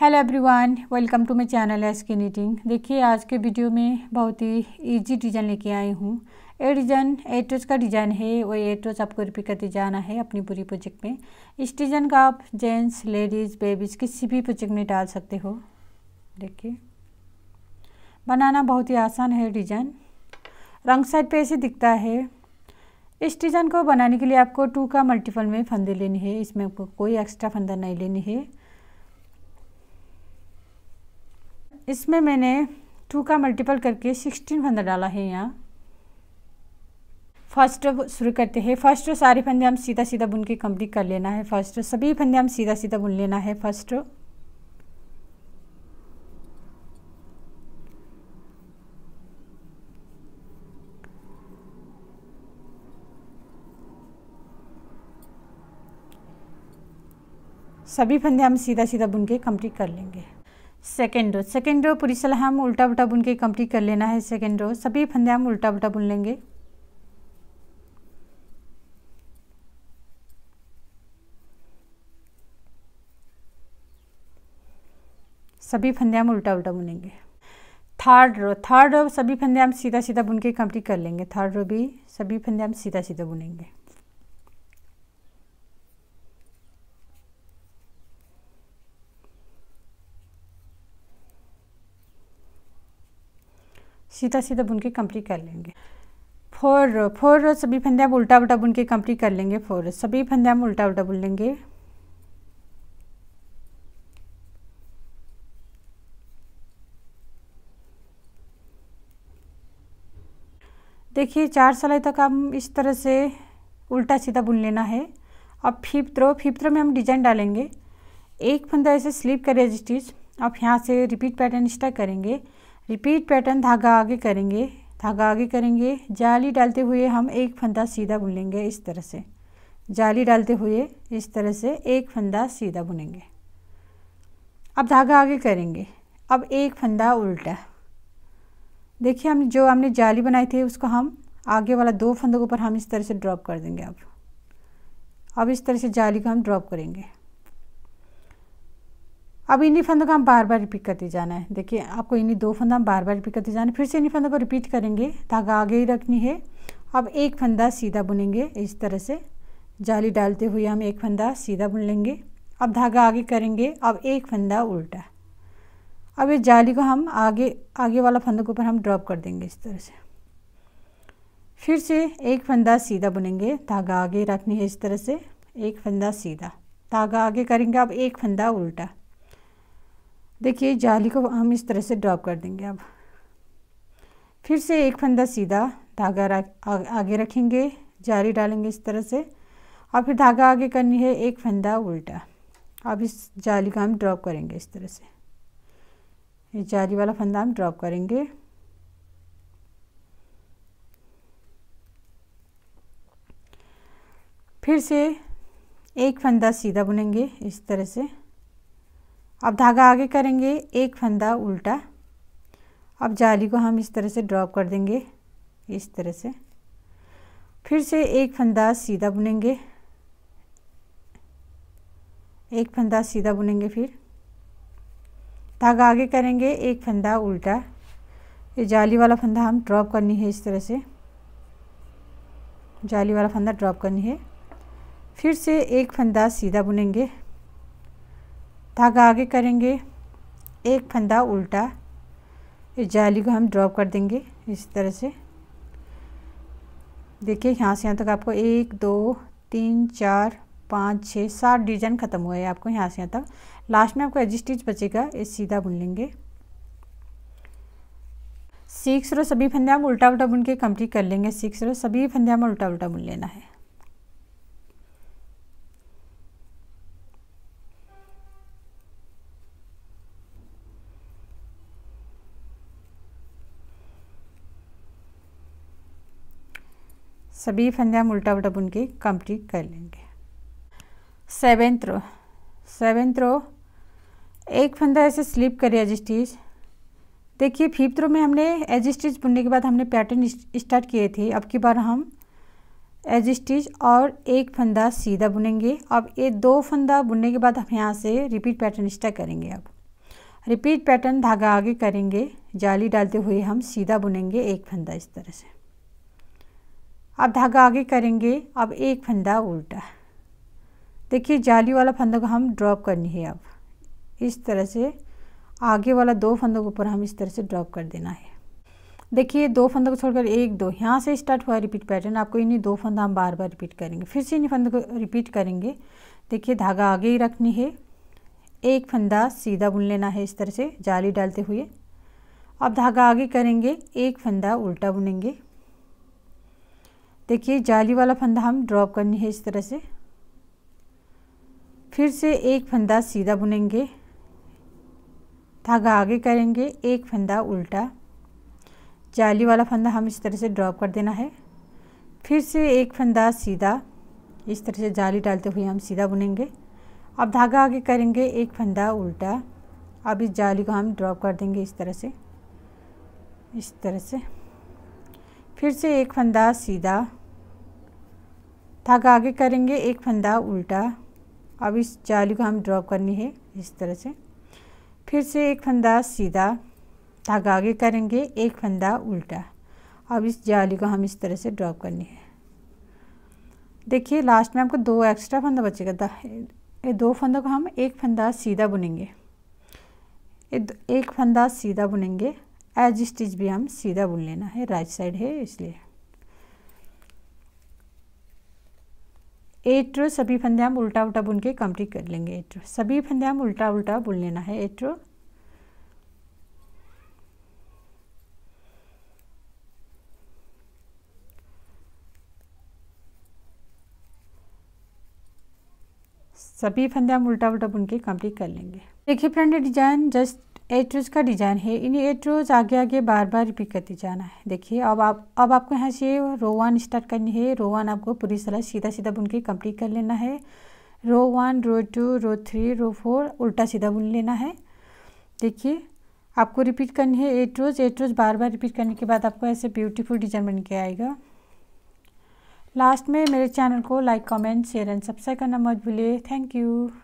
hello everyone welcome to my channel एस की knitting देखिए आज के वीडियो में बहुत ही इजी डिज़ाइन लेके आई हूँ ए डिज़ाइन एट्रोज का डिज़ाइन है और एट्रोज आपको रिपीट करते जाना है अपनी पूरी प्रोजेक्ट में इस डिज़ाइन का आप जेंट्स लेडीज़ बेबीज़ किसी भी प्रोजेक्ट में डाल सकते हो देखिए बनाना बहुत ही आसान है डिज़ाइन रंग साइड पे ऐसे दिखता है इस डिज़ाइन को बनाने के लिए आपको टू का मल्टीपल में फंदे लेने हैं इसमें आपको कोई एक्स्ट्रा फंदा नहीं लेनी है इसमें मैंने टू का मल्टीपल करके सिक्सटीन फंदा डाला है यहाँ फर्स्ट रो शुरू करते हैं फर्स्ट रो सारे फंदे हम सीधा सीधा बुन के कंप्लीट कर लेना है फर्स्ट रो सभी फंदे हम सीधा सीधा बुन लेना है फर्स्ट रो सभी फंदे हम सीधा सीधा बुन के कंप्लीट कर लेंगे सेकेंड रो सेकेंड रो पूरी सलाह हम उल्टा उल्टा बुन के कंप्लीट कर लेना है सेकेंड रो सभी फंदे हम उल्टा उल्टा बुन लेंगे सभी फंदे हम उल्टा उल्टा बुनेंगे थर्ड रो थर्ड रो सभी फंदे हम सीधा सीधा बुन के कंप्लीट कर लेंगे थर्ड रो भी सभी फंदे हम सीधा सीधा बुनेंगे सीधा सीधा बुन के कंप्लीट कर लेंगे फोर फोर रो सभी फंदे हम उल्टा उल्टा बुन के कंप्लीट कर लेंगे फोर सभी फंदे हम उल्टा उल्टा बुन लेंगे देखिए चार सलाई तक हम इस तरह से उल्टा सीधा बुन लेना है अब फिफ्थ रो फिफ्थ रो में हम डिजाइन डालेंगे एक फंदा ऐसे स्लिप करें स्टिच आप यहाँ से रिपीट पैटर्न स्टार्ट करेंगे रिपीट पैटर्न धागा आगे करेंगे धागा आगे करेंगे जाली डालते हुए हम एक फंदा सीधा बुनेंगे इस तरह से जाली डालते हुए इस तरह से एक फंदा सीधा बुनेंगे अब धागा आगे करेंगे अब एक फंदा उल्टा देखिए हम जो हमने जाली बनाई थी उसको हम आगे वाला दो फंदों के ऊपर हम इस तरह से ड्रॉप कर देंगे अब अब इस तरह से जाली को हम ड्रॉप करेंगे अब इन्हीं फंदों का हम बार बार रिपीट करते जाना है देखिए आपको इन्हीं दो फंदा हम बार बार रिपीट करते जाना है फिर से इन्हीं फंदों को रिपीट करेंगे धागा आगे ही रखनी है अब एक फंदा सीधा बुनेंगे इस तरह से जाली डालते हुए हम एक फंदा सीधा बुन लेंगे अब धागा आगे करेंगे अब एक फंदा उल्टा अब इस जाली को हम आगे आगे वाला फंदों के ऊपर हम ड्रॉप कर देंगे इस तरह से फिर से एक फंदा सीधा बुनेंगे धागा आगे रखनी है इस तरह से एक फंदा सीधा धागा आगे करेंगे अब एक फंदा उल्टा देखिए जाली को हम इस तरह से ड्रॉप कर देंगे अब फिर से एक फंदा सीधा धागा आगे रखेंगे जाली डालेंगे इस तरह से और फिर धागा आगे करनी है एक फंदा उल्टा अब इस जाली का हम ड्रॉप करेंगे इस तरह से ये जाली वाला फंदा हम ड्रॉप करेंगे फिर से एक फंदा सीधा बुनेंगे इस तरह से अब धागा आगे करेंगे एक फंदा उल्टा अब जाली को हम इस तरह से ड्रॉप कर देंगे इस तरह से फिर से एक फंदा सीधा बुनेंगे एक फंदा सीधा बुनेंगे फिर धागा आगे करेंगे एक फंदा उल्टा ये जाली वाला फंदा हम ड्रॉप करनी है इस तरह से जाली वाला फंदा ड्रॉप करनी है फिर से एक फंदा सीधा बुनेंगे धागा आगे करेंगे एक फंदा उल्टा इस जाली को हम ड्रॉप कर देंगे इस तरह से देखिए यहाँ से यहाँ तक आपको एक दो तीन चार पाँच छः सात डिजाइन ख़त्म हुआ है आपको यहाँ से यहाँ तक लास्ट में आपको एज बचेगा ये सीधा बुन लेंगे सिक्स रो सभी फंदे हम उल्टा उल्टा बुन के कंप्लीट कर लेंगे सिक्स रो सभी फंदे हम उल्टा उल्टा बुन लेना है सभी फंदे हम उल्टा उल्टा बुन के कंप्लीट कर लेंगे सेवेंथ रो सेवेंथ रो एक फंदा ऐसे स्लिप करें एज स्टिच देखिए फिफ्थ रो में हमने एज स्टिच बुनने के बाद हमने पैटर्न स्टार्ट किए थे अब की बार हम एज स्टिच और एक फंदा सीधा बुनेंगे अब ये दो फंदा बुनने के बाद हम यहाँ से रिपीट पैटर्न स्टार्ट करेंगे अब रिपीट पैटर्न धागा आगे करेंगे जाली डालते हुए हम सीधा बुनेंगे एक फंदा इस तरह से अब धागा आगे करेंगे अब एक फंदा उल्टा देखिए जाली वाला फंदा को हम ड्रॉप करनी है अब इस तरह से आगे वाला दो फंदों के ऊपर हम इस तरह से ड्रॉप कर देना है देखिए दो फंदों को छोड़कर एक दो यहाँ से स्टार्ट हुआ रिपीट पैटर्न आपको इन्हीं दो फंदा हम बार बार रिपीट करेंगे फिर से इन्हीं फंदों को रिपीट करेंगे देखिए धागा आगे ही रखनी है एक फंदा सीधा बुन लेना है इस तरह से जाली डालते हुए अब धागा आगे करेंगे एक फंदा उल्टा बुनेंगे देखिए जाली वाला फंदा हम ड्रॉप करनी है इस तरह से फिर से एक फंदा सीधा बुनेंगे धागा आगे करेंगे एक फंदा उल्टा जाली वाला फंदा हम इस तरह से ड्रॉप कर देना है फिर से एक फंदा सीधा इस तरह से जाली डालते हुए हम सीधा बुनेंगे अब धागा आगे करेंगे एक फंदा उल्टा अब इस जाली को हम ड्रॉप कर देंगे इस तरह से इस तरह से फिर से एक फंदा सीधा धागा था आगे करेंगे एक फंदा उल्टा अब इस जाली को हम ड्रॉप करनी है इस तरह से फिर से एक फंदा सीधा धागा आगे करेंगे एक फंदा उल्टा अब इस जाली को हम इस तरह से ड्रॉप करनी है देखिए लास्ट में आपको दो एक्स्ट्रा फंदा बचेगा ये दो फंदों को हम एक फंदा सीधा बुनेंगे एक फंदा सीधा बुनेंगे एज स्टिच भी हम सीधा बुन लेना है राइट साइड है इसलिए एट्रो सभी फंदे हम उल्टा उल्टा बुन के कंप्लीट कर लेंगे एट्रो सभी फंदे हम उल्टा उल्टा बुन लेना है एट्रो सभी फंदे हम उल्टा उल्टा बुन के कंप्लीट कर लेंगे देखिए friend design just eight rows का डिज़ाइन है इन एट रोज़ आगे आगे बार बार रिपीट करते जाना है देखिए अब आप अब आपको यहाँ से रो वन स्टार्ट करनी है रो वन आपको पूरी तरह सीधा सीधा बुन के कम्प्लीट कर लेना है row one row two row three row four उल्टा सीधा बुन लेना है देखिए आपको रिपीट करनी है एट रोज़ एट रोज़ बार बार रिपीट करने के बाद आपको ऐसे ब्यूटीफुल डिज़ाइन बन के आएगा लास्ट में मेरे चैनल को like comment share and subscribe करना मत भूलिए थैंक यू